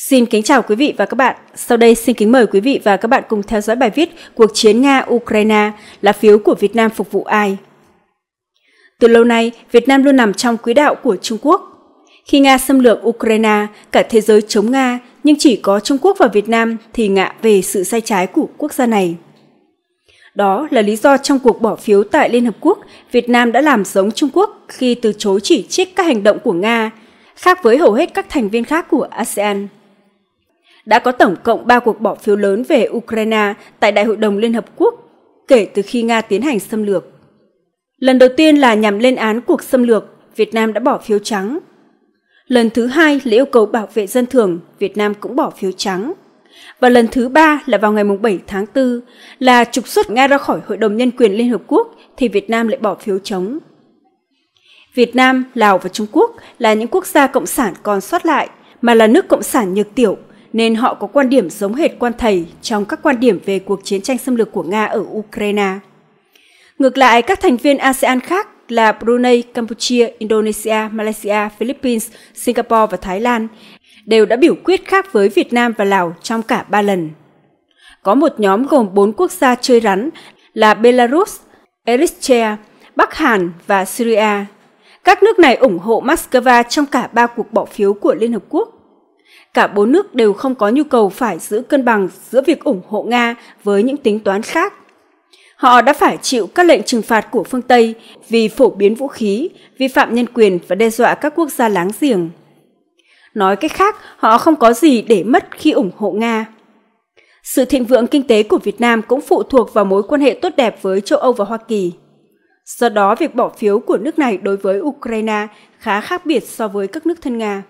Xin kính chào quý vị và các bạn. Sau đây xin kính mời quý vị và các bạn cùng theo dõi bài viết Cuộc chiến Nga-Ukraine, là phiếu của Việt Nam phục vụ ai? Từ lâu nay, Việt Nam luôn nằm trong quỹ đạo của Trung Quốc. Khi Nga xâm lược Ukraine, cả thế giới chống Nga, nhưng chỉ có Trung Quốc và Việt Nam thì ngạ về sự sai trái của quốc gia này. Đó là lý do trong cuộc bỏ phiếu tại Liên Hợp Quốc, Việt Nam đã làm giống Trung Quốc khi từ chối chỉ trích các hành động của Nga, khác với hầu hết các thành viên khác của ASEAN đã có tổng cộng 3 cuộc bỏ phiếu lớn về Ukraine tại Đại hội đồng Liên Hợp Quốc kể từ khi Nga tiến hành xâm lược. Lần đầu tiên là nhằm lên án cuộc xâm lược, Việt Nam đã bỏ phiếu trắng. Lần thứ hai là yêu cầu bảo vệ dân thường, Việt Nam cũng bỏ phiếu trắng. Và lần thứ ba là vào ngày 7 tháng 4 là trục xuất Nga ra khỏi Hội đồng Nhân quyền Liên Hợp Quốc thì Việt Nam lại bỏ phiếu chống. Việt Nam, Lào và Trung Quốc là những quốc gia cộng sản còn sót lại mà là nước cộng sản nhược tiểu nên họ có quan điểm giống hệt quan thầy trong các quan điểm về cuộc chiến tranh xâm lược của Nga ở Ukraine. Ngược lại, các thành viên ASEAN khác là Brunei, Campuchia, Indonesia, Malaysia, Philippines, Singapore và Thái Lan đều đã biểu quyết khác với Việt Nam và Lào trong cả ba lần. Có một nhóm gồm bốn quốc gia chơi rắn là Belarus, Eritrea, Bắc Hàn và Syria. Các nước này ủng hộ Moscow trong cả ba cuộc bỏ phiếu của Liên Hợp Quốc Cả bốn nước đều không có nhu cầu phải giữ cân bằng giữa việc ủng hộ Nga với những tính toán khác. Họ đã phải chịu các lệnh trừng phạt của phương Tây vì phổ biến vũ khí, vi phạm nhân quyền và đe dọa các quốc gia láng giềng. Nói cách khác, họ không có gì để mất khi ủng hộ Nga. Sự thịnh vượng kinh tế của Việt Nam cũng phụ thuộc vào mối quan hệ tốt đẹp với châu Âu và Hoa Kỳ. Do đó, việc bỏ phiếu của nước này đối với Ukraine khá khác biệt so với các nước thân Nga.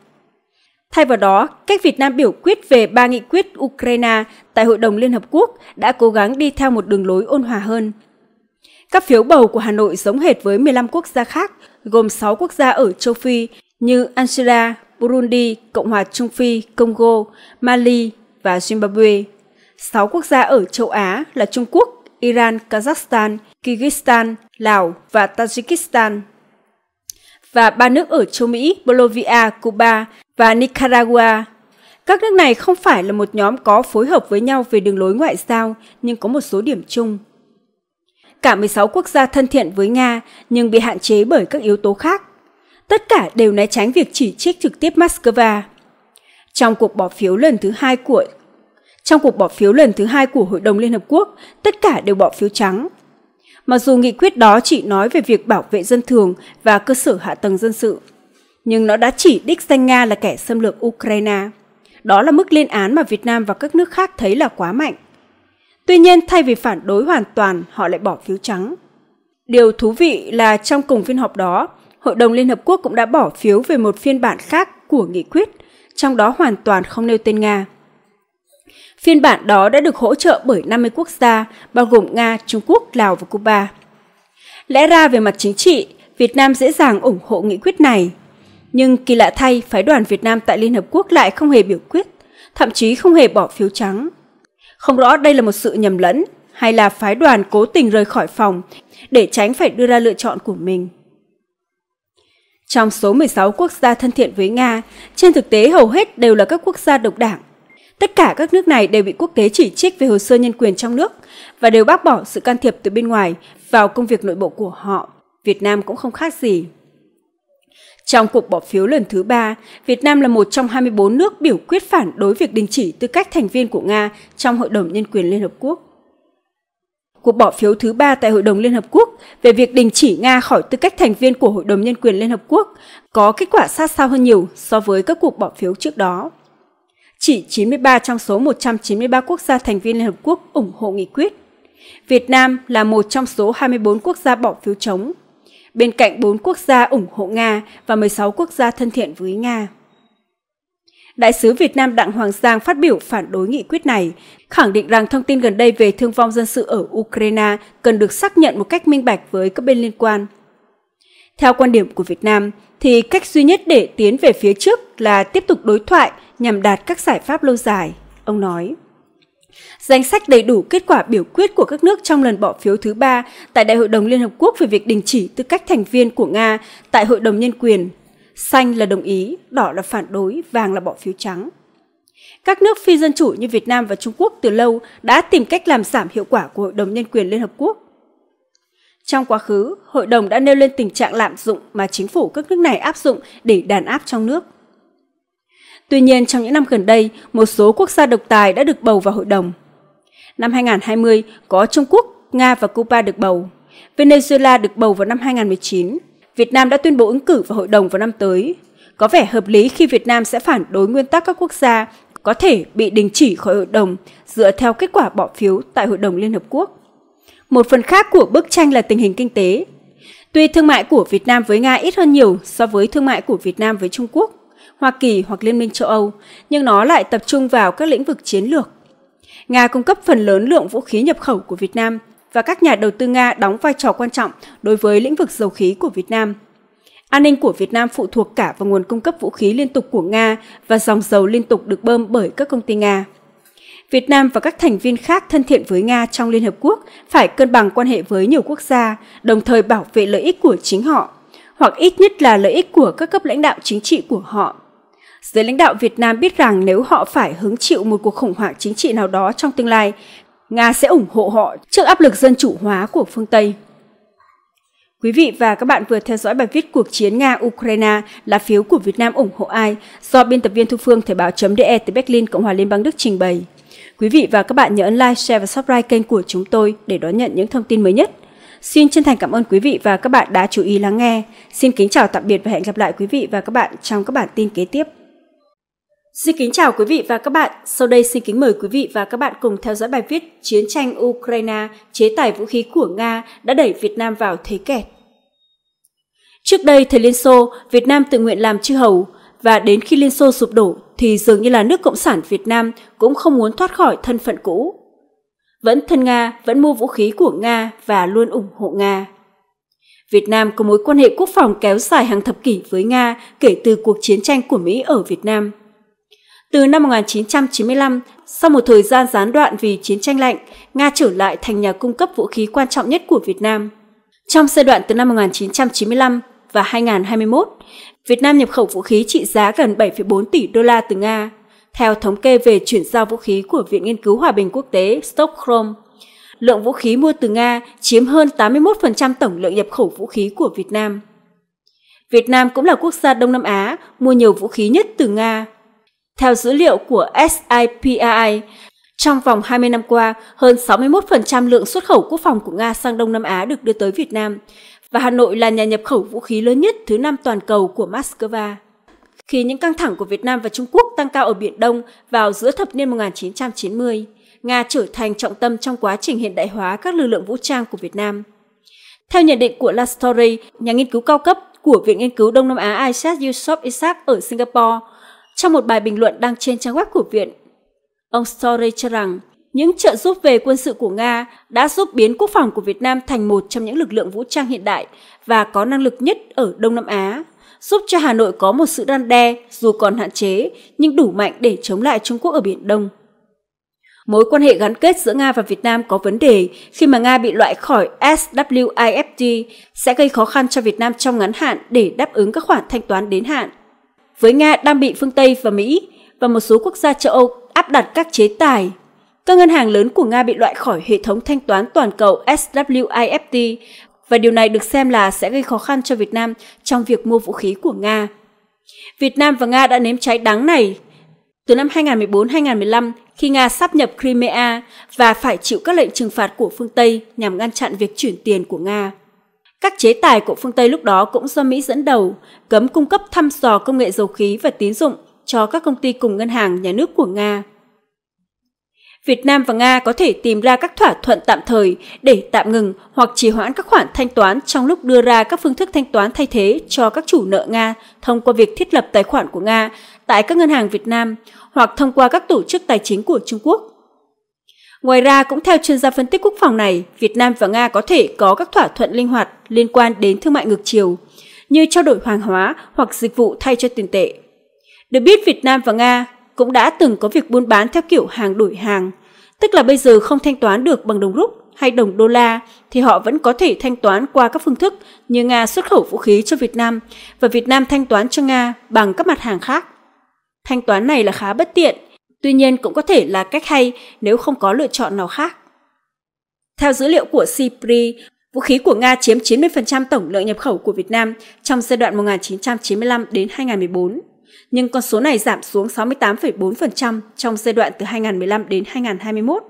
Thay vào đó, cách Việt Nam biểu quyết về ba nghị quyết Ukraine tại Hội đồng Liên Hợp Quốc đã cố gắng đi theo một đường lối ôn hòa hơn. Các phiếu bầu của Hà Nội giống hệt với 15 quốc gia khác, gồm 6 quốc gia ở châu Phi như Angola, Burundi, Cộng hòa Trung Phi, Congo, Mali và Zimbabwe. 6 quốc gia ở châu Á là Trung Quốc, Iran, Kazakhstan, Kyrgyzstan, Lào và Tajikistan. Và ba nước ở châu Mỹ, Bolivia, Cuba và Nicaragua. Các nước này không phải là một nhóm có phối hợp với nhau về đường lối ngoại giao, nhưng có một số điểm chung. Cả 16 quốc gia thân thiện với Nga nhưng bị hạn chế bởi các yếu tố khác. Tất cả đều né tránh việc chỉ trích trực tiếp Moscow. Trong cuộc bỏ phiếu lần thứ hai của trong cuộc bỏ phiếu lần thứ hai của Hội đồng Liên Hợp Quốc, tất cả đều bỏ phiếu trắng. Mặc dù nghị quyết đó chỉ nói về việc bảo vệ dân thường và cơ sở hạ tầng dân sự, nhưng nó đã chỉ đích danh Nga là kẻ xâm lược Ukraine. Đó là mức lên án mà Việt Nam và các nước khác thấy là quá mạnh. Tuy nhiên, thay vì phản đối hoàn toàn, họ lại bỏ phiếu trắng. Điều thú vị là trong cùng phiên họp đó, Hội đồng Liên Hợp Quốc cũng đã bỏ phiếu về một phiên bản khác của nghị quyết, trong đó hoàn toàn không nêu tên Nga. Phiên bản đó đã được hỗ trợ bởi 50 quốc gia, bao gồm Nga, Trung Quốc, Lào và Cuba. Lẽ ra về mặt chính trị, Việt Nam dễ dàng ủng hộ nghị quyết này, nhưng kỳ lạ thay, phái đoàn Việt Nam tại Liên Hợp Quốc lại không hề biểu quyết, thậm chí không hề bỏ phiếu trắng. Không rõ đây là một sự nhầm lẫn hay là phái đoàn cố tình rời khỏi phòng để tránh phải đưa ra lựa chọn của mình. Trong số 16 quốc gia thân thiện với Nga, trên thực tế hầu hết đều là các quốc gia độc đảng. Tất cả các nước này đều bị quốc tế chỉ trích về hồ sơ nhân quyền trong nước và đều bác bỏ sự can thiệp từ bên ngoài vào công việc nội bộ của họ. Việt Nam cũng không khác gì. Trong cuộc bỏ phiếu lần thứ ba, Việt Nam là một trong 24 nước biểu quyết phản đối việc đình chỉ tư cách thành viên của Nga trong Hội đồng Nhân quyền Liên Hợp Quốc. Cuộc bỏ phiếu thứ ba tại Hội đồng Liên Hợp Quốc về việc đình chỉ Nga khỏi tư cách thành viên của Hội đồng Nhân quyền Liên Hợp Quốc có kết quả sát sao hơn nhiều so với các cuộc bỏ phiếu trước đó. Chỉ 93 trong số 193 quốc gia thành viên Liên Hợp Quốc ủng hộ nghị quyết. Việt Nam là một trong số 24 quốc gia bỏ phiếu chống bên cạnh 4 quốc gia ủng hộ Nga và 16 quốc gia thân thiện với Nga. Đại sứ Việt Nam Đặng Hoàng Giang phát biểu phản đối nghị quyết này, khẳng định rằng thông tin gần đây về thương vong dân sự ở Ukraine cần được xác nhận một cách minh bạch với các bên liên quan. Theo quan điểm của Việt Nam, thì cách duy nhất để tiến về phía trước là tiếp tục đối thoại nhằm đạt các giải pháp lâu dài, ông nói. Danh sách đầy đủ kết quả biểu quyết của các nước trong lần bỏ phiếu thứ ba tại Đại hội đồng Liên Hợp Quốc về việc đình chỉ tư cách thành viên của Nga tại Hội đồng Nhân quyền. Xanh là đồng ý, đỏ là phản đối, vàng là bỏ phiếu trắng. Các nước phi dân chủ như Việt Nam và Trung Quốc từ lâu đã tìm cách làm giảm hiệu quả của Hội đồng Nhân quyền Liên Hợp Quốc. Trong quá khứ, Hội đồng đã nêu lên tình trạng lạm dụng mà chính phủ các nước này áp dụng để đàn áp trong nước. Tuy nhiên, trong những năm gần đây, một số quốc gia độc tài đã được bầu vào hội đồng. Năm 2020, có Trung Quốc, Nga và Cuba được bầu. Venezuela được bầu vào năm 2019. Việt Nam đã tuyên bố ứng cử vào hội đồng vào năm tới. Có vẻ hợp lý khi Việt Nam sẽ phản đối nguyên tắc các quốc gia có thể bị đình chỉ khỏi hội đồng dựa theo kết quả bỏ phiếu tại Hội đồng Liên Hợp Quốc. Một phần khác của bức tranh là tình hình kinh tế. Tuy thương mại của Việt Nam với Nga ít hơn nhiều so với thương mại của Việt Nam với Trung Quốc, Hoa Kỳ hoặc Liên minh châu Âu, nhưng nó lại tập trung vào các lĩnh vực chiến lược. Nga cung cấp phần lớn lượng vũ khí nhập khẩu của Việt Nam và các nhà đầu tư Nga đóng vai trò quan trọng đối với lĩnh vực dầu khí của Việt Nam. An ninh của Việt Nam phụ thuộc cả vào nguồn cung cấp vũ khí liên tục của Nga và dòng dầu liên tục được bơm bởi các công ty Nga. Việt Nam và các thành viên khác thân thiện với Nga trong Liên Hợp Quốc phải cân bằng quan hệ với nhiều quốc gia, đồng thời bảo vệ lợi ích của chính họ, hoặc ít nhất là lợi ích của các cấp lãnh đạo chính trị của họ Giới lãnh đạo Việt Nam biết rằng nếu họ phải hứng chịu một cuộc khủng hoảng chính trị nào đó trong tương lai, Nga sẽ ủng hộ họ trước áp lực dân chủ hóa của phương Tây. Quý vị và các bạn vừa theo dõi bài viết Cuộc chiến Nga-Ukraine là phiếu của Việt Nam ủng hộ ai do biên tập viên Thu Phương Thời báo.de từ Berlin, Cộng hòa Liên bang Đức trình bày. Quý vị và các bạn nhớ ấn like, share và subscribe kênh của chúng tôi để đón nhận những thông tin mới nhất. Xin chân thành cảm ơn quý vị và các bạn đã chú ý lắng nghe. Xin kính chào tạm biệt và hẹn gặp lại quý vị và các bạn trong các bản tin kế tiếp. Xin kính chào quý vị và các bạn. Sau đây xin kính mời quý vị và các bạn cùng theo dõi bài viết Chiến tranh Ukraine, chế tải vũ khí của Nga đã đẩy Việt Nam vào thế kẹt. Trước đây, thời Liên Xô, Việt Nam tự nguyện làm chư hầu, và đến khi Liên Xô sụp đổ thì dường như là nước Cộng sản Việt Nam cũng không muốn thoát khỏi thân phận cũ. Vẫn thân Nga, vẫn mua vũ khí của Nga và luôn ủng hộ Nga. Việt Nam có mối quan hệ quốc phòng kéo dài hàng thập kỷ với Nga kể từ cuộc chiến tranh của Mỹ ở Việt Nam – từ năm 1995, sau một thời gian gián đoạn vì chiến tranh lạnh, Nga trở lại thành nhà cung cấp vũ khí quan trọng nhất của Việt Nam. Trong giai đoạn từ năm 1995 và 2021, Việt Nam nhập khẩu vũ khí trị giá gần 7,4 tỷ đô la từ Nga, theo thống kê về chuyển giao vũ khí của Viện Nghiên cứu Hòa bình Quốc tế Stockholm. Lượng vũ khí mua từ Nga chiếm hơn 81% tổng lượng nhập khẩu vũ khí của Việt Nam. Việt Nam cũng là quốc gia Đông Nam Á mua nhiều vũ khí nhất từ Nga theo dữ liệu của SIPRI, trong vòng 20 năm qua, hơn 61% lượng xuất khẩu quốc phòng của Nga sang Đông Nam Á được đưa tới Việt Nam, và Hà Nội là nhà nhập khẩu vũ khí lớn nhất thứ năm toàn cầu của Moscow. Khi những căng thẳng của Việt Nam và Trung Quốc tăng cao ở Biển Đông vào giữa thập niên 1990, Nga trở thành trọng tâm trong quá trình hiện đại hóa các lực lượng vũ trang của Việt Nam. Theo nhận định của Lastory, nhà nghiên cứu cao cấp của Viện Nghiên cứu Đông Nam Á Isaac Yusuf Isaac ở Singapore, trong một bài bình luận đăng trên trang web của Viện, ông Story cho rằng những trợ giúp về quân sự của Nga đã giúp biến quốc phòng của Việt Nam thành một trong những lực lượng vũ trang hiện đại và có năng lực nhất ở Đông Nam Á, giúp cho Hà Nội có một sự đan đe dù còn hạn chế nhưng đủ mạnh để chống lại Trung Quốc ở Biển Đông. Mối quan hệ gắn kết giữa Nga và Việt Nam có vấn đề khi mà Nga bị loại khỏi SWIFT sẽ gây khó khăn cho Việt Nam trong ngắn hạn để đáp ứng các khoản thanh toán đến hạn với Nga đang bị phương Tây và Mỹ và một số quốc gia châu Âu áp đặt các chế tài. Các ngân hàng lớn của Nga bị loại khỏi hệ thống thanh toán toàn cầu SWIFT và điều này được xem là sẽ gây khó khăn cho Việt Nam trong việc mua vũ khí của Nga. Việt Nam và Nga đã nếm trái đắng này từ năm 2014-2015 khi Nga sắp nhập Crimea và phải chịu các lệnh trừng phạt của phương Tây nhằm ngăn chặn việc chuyển tiền của Nga. Các chế tài của phương Tây lúc đó cũng do Mỹ dẫn đầu, cấm cung cấp thăm dò công nghệ dầu khí và tín dụng cho các công ty cùng ngân hàng nhà nước của Nga. Việt Nam và Nga có thể tìm ra các thỏa thuận tạm thời để tạm ngừng hoặc trì hoãn các khoản thanh toán trong lúc đưa ra các phương thức thanh toán thay thế cho các chủ nợ Nga thông qua việc thiết lập tài khoản của Nga tại các ngân hàng Việt Nam hoặc thông qua các tổ chức tài chính của Trung Quốc. Ngoài ra, cũng theo chuyên gia phân tích quốc phòng này, Việt Nam và Nga có thể có các thỏa thuận linh hoạt liên quan đến thương mại ngược chiều, như trao đổi hàng hóa hoặc dịch vụ thay cho tiền tệ. Được biết, Việt Nam và Nga cũng đã từng có việc buôn bán theo kiểu hàng đổi hàng, tức là bây giờ không thanh toán được bằng đồng rút hay đồng đô la thì họ vẫn có thể thanh toán qua các phương thức như Nga xuất khẩu vũ khí cho Việt Nam và Việt Nam thanh toán cho Nga bằng các mặt hàng khác. Thanh toán này là khá bất tiện tuy nhiên cũng có thể là cách hay nếu không có lựa chọn nào khác. Theo dữ liệu của CIPRI, vũ khí của Nga chiếm 90% tổng lượng nhập khẩu của Việt Nam trong giai đoạn 1995 đến 2014, nhưng con số này giảm xuống 68,4% trong giai đoạn từ 2015 đến 2021.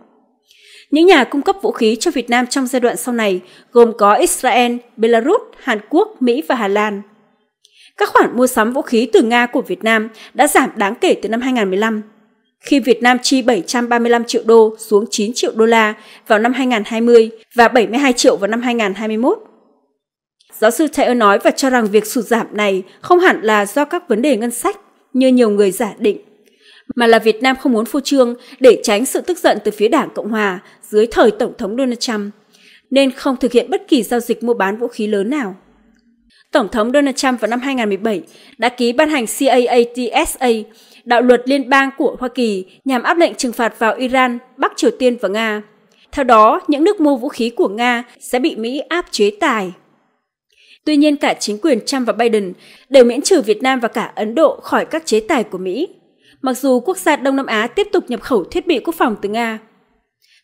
Những nhà cung cấp vũ khí cho Việt Nam trong giai đoạn sau này gồm có Israel, Belarus, Hàn Quốc, Mỹ và Hà Lan. Các khoản mua sắm vũ khí từ Nga của Việt Nam đã giảm đáng kể từ năm 2015 khi Việt Nam chi 735 triệu đô xuống 9 triệu đô la vào năm 2020 và 72 triệu vào năm 2021. Giáo sư Taylor nói và cho rằng việc sụt giảm này không hẳn là do các vấn đề ngân sách như nhiều người giả định, mà là Việt Nam không muốn phô trương để tránh sự tức giận từ phía Đảng Cộng Hòa dưới thời Tổng thống Donald Trump, nên không thực hiện bất kỳ giao dịch mua bán vũ khí lớn nào. Tổng thống Donald Trump vào năm 2017 đã ký ban hành CAATSA, đạo luật liên bang của Hoa Kỳ nhằm áp lệnh trừng phạt vào Iran, Bắc Triều Tiên và Nga. Theo đó, những nước mua vũ khí của Nga sẽ bị Mỹ áp chế tài. Tuy nhiên cả chính quyền Trump và Biden đều miễn trừ Việt Nam và cả Ấn Độ khỏi các chế tài của Mỹ, mặc dù quốc gia Đông Nam Á tiếp tục nhập khẩu thiết bị quốc phòng từ Nga.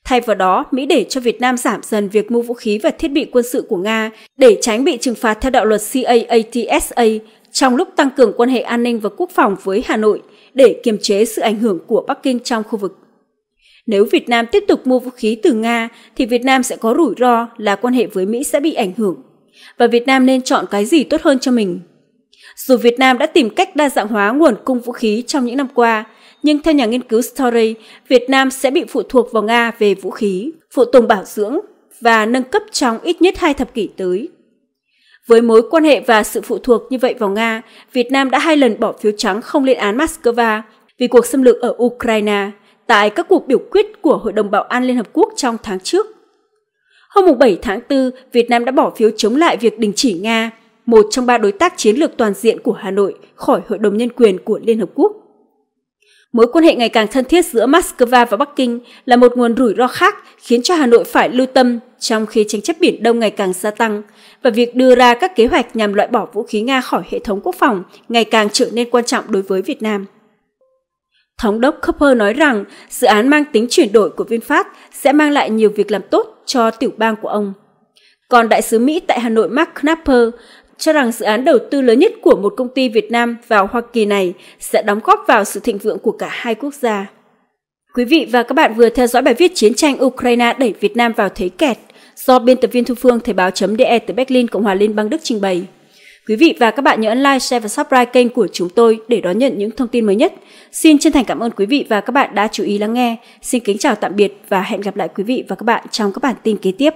Thay vào đó, Mỹ để cho Việt Nam giảm dần việc mua vũ khí và thiết bị quân sự của Nga để tránh bị trừng phạt theo đạo luật CAATSA trong lúc tăng cường quan hệ an ninh và quốc phòng với Hà Nội – để kiềm chế sự ảnh hưởng của Bắc Kinh trong khu vực. Nếu Việt Nam tiếp tục mua vũ khí từ Nga thì Việt Nam sẽ có rủi ro là quan hệ với Mỹ sẽ bị ảnh hưởng và Việt Nam nên chọn cái gì tốt hơn cho mình. Dù Việt Nam đã tìm cách đa dạng hóa nguồn cung vũ khí trong những năm qua, nhưng theo nhà nghiên cứu Story, Việt Nam sẽ bị phụ thuộc vào Nga về vũ khí, phụ tùng bảo dưỡng và nâng cấp trong ít nhất hai thập kỷ tới. Với mối quan hệ và sự phụ thuộc như vậy vào Nga, Việt Nam đã hai lần bỏ phiếu trắng không lên án Moscow vì cuộc xâm lược ở Ukraine tại các cuộc biểu quyết của Hội đồng Bảo an Liên Hợp Quốc trong tháng trước. Hôm 7 tháng 4, Việt Nam đã bỏ phiếu chống lại việc đình chỉ Nga, một trong ba đối tác chiến lược toàn diện của Hà Nội khỏi Hội đồng Nhân quyền của Liên Hợp Quốc. Mối quan hệ ngày càng thân thiết giữa Moscow và Bắc Kinh là một nguồn rủi ro khác khiến cho Hà Nội phải lưu tâm trong khi tranh chấp Biển Đông ngày càng gia tăng và việc đưa ra các kế hoạch nhằm loại bỏ vũ khí Nga khỏi hệ thống quốc phòng ngày càng trở nên quan trọng đối với Việt Nam. Thống đốc Cooper nói rằng dự án mang tính chuyển đổi của VinFast sẽ mang lại nhiều việc làm tốt cho tiểu bang của ông. Còn đại sứ Mỹ tại Hà Nội Mark Knapper cho rằng dự án đầu tư lớn nhất của một công ty Việt Nam vào Hoa Kỳ này sẽ đóng góp vào sự thịnh vượng của cả hai quốc gia. Quý vị và các bạn vừa theo dõi bài viết Chiến tranh Ukraine đẩy Việt Nam vào thế kẹt do biên tập viên Thu Phương Thời báo.de từ Berlin, Cộng hòa Liên bang Đức trình bày. Quý vị và các bạn nhớ like, share và subscribe kênh của chúng tôi để đón nhận những thông tin mới nhất. Xin chân thành cảm ơn quý vị và các bạn đã chú ý lắng nghe. Xin kính chào tạm biệt và hẹn gặp lại quý vị và các bạn trong các bản tin kế tiếp.